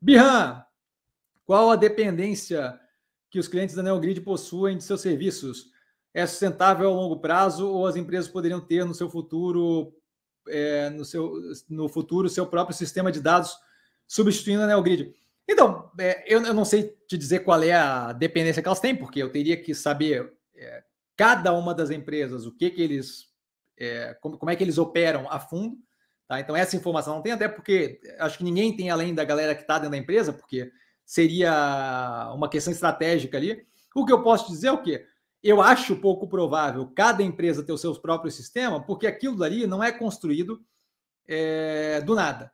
Birra, qual a dependência que os clientes da NeoGrid possuem de seus serviços? É sustentável a longo prazo ou as empresas poderiam ter no seu futuro, é, no, seu, no futuro, seu próprio sistema de dados substituindo a NeoGrid? Então, é, eu, eu, não sei te dizer qual é a dependência que elas têm, porque eu teria que saber é, cada uma das empresas, o que que eles, é, como, como é que eles operam a fundo, Tá? Então, essa informação não tem, até porque eh, acho que ninguém tem além da galera que está dentro da empresa, porque seria uma questão estratégica ali. O que eu posso dizer é o quê? Eu acho pouco provável cada empresa ter o seu próprio sistema, porque aquilo dali não é construído é, do nada.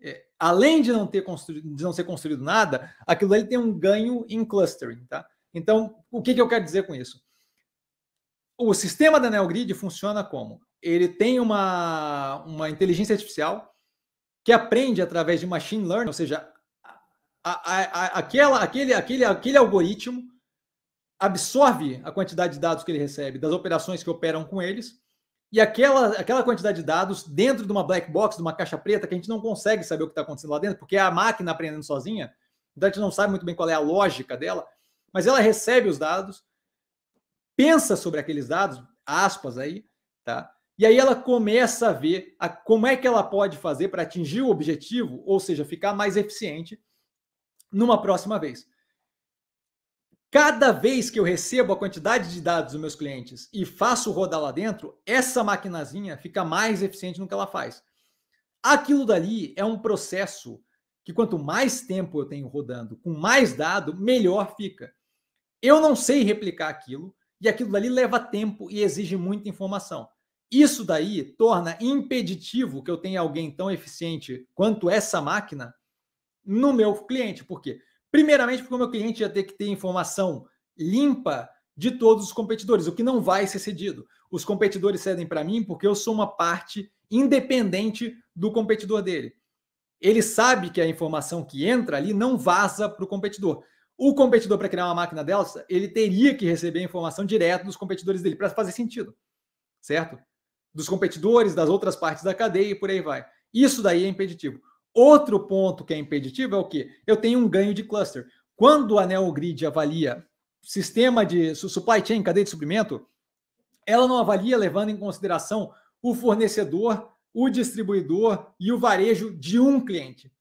É, além de não, ter construído, de não ser construído nada, aquilo ali tem um ganho em clustering. Tá? Então, o que, que eu quero dizer com isso? o sistema da NeoGrid funciona como? Ele tem uma, uma inteligência artificial que aprende através de machine learning, ou seja, a, a, a, aquela, aquele, aquele, aquele algoritmo absorve a quantidade de dados que ele recebe das operações que operam com eles e aquela, aquela quantidade de dados dentro de uma black box, de uma caixa preta, que a gente não consegue saber o que está acontecendo lá dentro, porque é a máquina aprendendo sozinha, então a gente não sabe muito bem qual é a lógica dela, mas ela recebe os dados pensa sobre aqueles dados, aspas aí, tá? E aí ela começa a ver a, como é que ela pode fazer para atingir o objetivo, ou seja, ficar mais eficiente numa próxima vez. Cada vez que eu recebo a quantidade de dados dos meus clientes e faço rodar lá dentro, essa maquinazinha fica mais eficiente no que ela faz. Aquilo dali é um processo que quanto mais tempo eu tenho rodando com mais dado, melhor fica. Eu não sei replicar aquilo, e aquilo dali leva tempo e exige muita informação. Isso daí torna impeditivo que eu tenha alguém tão eficiente quanto essa máquina no meu cliente. Por quê? Primeiramente, porque o meu cliente ia ter que ter informação limpa de todos os competidores, o que não vai ser cedido. Os competidores cedem para mim porque eu sou uma parte independente do competidor dele. Ele sabe que a informação que entra ali não vaza para o competidor. O competidor, para criar uma máquina dessa, ele teria que receber a informação direta dos competidores dele, para fazer sentido, certo? Dos competidores, das outras partes da cadeia e por aí vai. Isso daí é impeditivo. Outro ponto que é impeditivo é o que? Eu tenho um ganho de cluster. Quando a NeoGrid avalia sistema de supply chain, cadeia de suprimento, ela não avalia levando em consideração o fornecedor, o distribuidor e o varejo de um cliente.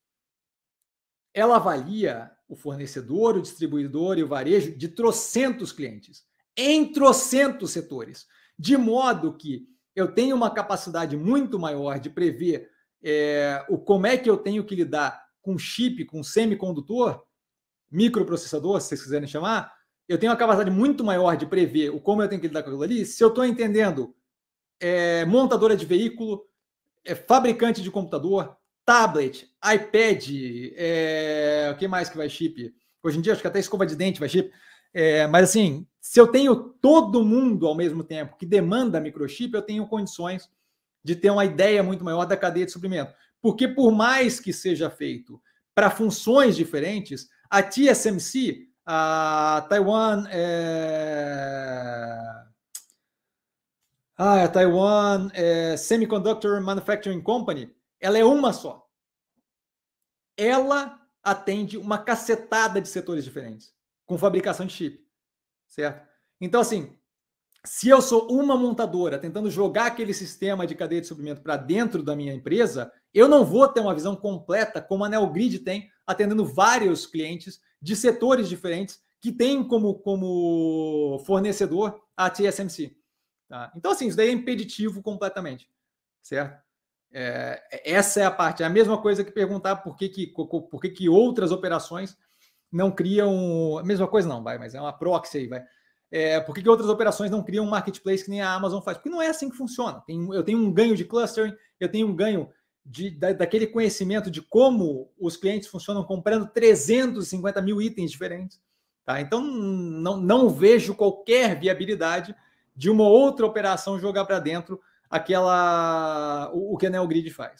Ela avalia o fornecedor, o distribuidor e o varejo de trocentos clientes, em trocentos setores, de modo que eu tenho uma capacidade muito maior de prever é, o como é que eu tenho que lidar com chip, com semicondutor, microprocessador, se vocês quiserem chamar, eu tenho uma capacidade muito maior de prever o como eu tenho que lidar com aquilo ali, se eu estou entendendo é, montadora de veículo, é, fabricante de computador, tablet, iPad, é... o que mais que vai chip? Hoje em dia, acho que até escova de dente vai chip. É, mas assim, se eu tenho todo mundo ao mesmo tempo que demanda microchip, eu tenho condições de ter uma ideia muito maior da cadeia de suprimento. Porque por mais que seja feito para funções diferentes, a TSMC, a Taiwan. É... Ah, a Taiwan é... Semiconductor Manufacturing Company ela é uma só. Ela atende uma cacetada de setores diferentes, com fabricação de chip, certo? Então, assim, se eu sou uma montadora tentando jogar aquele sistema de cadeia de suprimento para dentro da minha empresa, eu não vou ter uma visão completa como a Neogrid tem, atendendo vários clientes de setores diferentes que tem como, como fornecedor a TSMC. Tá? Então, assim, isso daí é impeditivo completamente, certo? É, essa é a parte. É a mesma coisa que perguntar por que, que, por que, que outras operações não criam. A mesma coisa não, vai, mas é uma proxy aí, vai. É, por que, que outras operações não criam um marketplace que nem a Amazon faz? Porque não é assim que funciona. Tem, eu tenho um ganho de clustering, eu tenho um ganho de, da, daquele conhecimento de como os clientes funcionam comprando 350 mil itens diferentes. Tá? Então, não, não vejo qualquer viabilidade de uma outra operação jogar para dentro aquela o, o que a grid faz.